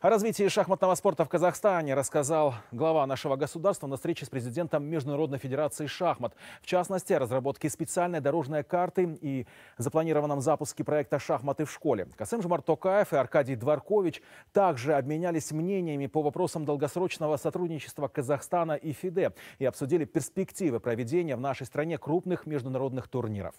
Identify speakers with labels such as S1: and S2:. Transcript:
S1: О развитии шахматного спорта в Казахстане рассказал глава нашего государства на встрече с президентом Международной Федерации шахмат. В частности, о разработке специальной дорожной карты и запланированном запуске проекта «Шахматы в школе». Касым Жмар и Аркадий Дворкович также обменялись мнениями по вопросам долгосрочного сотрудничества Казахстана и ФИДЕ и обсудили перспективы проведения в нашей стране крупных международных турниров.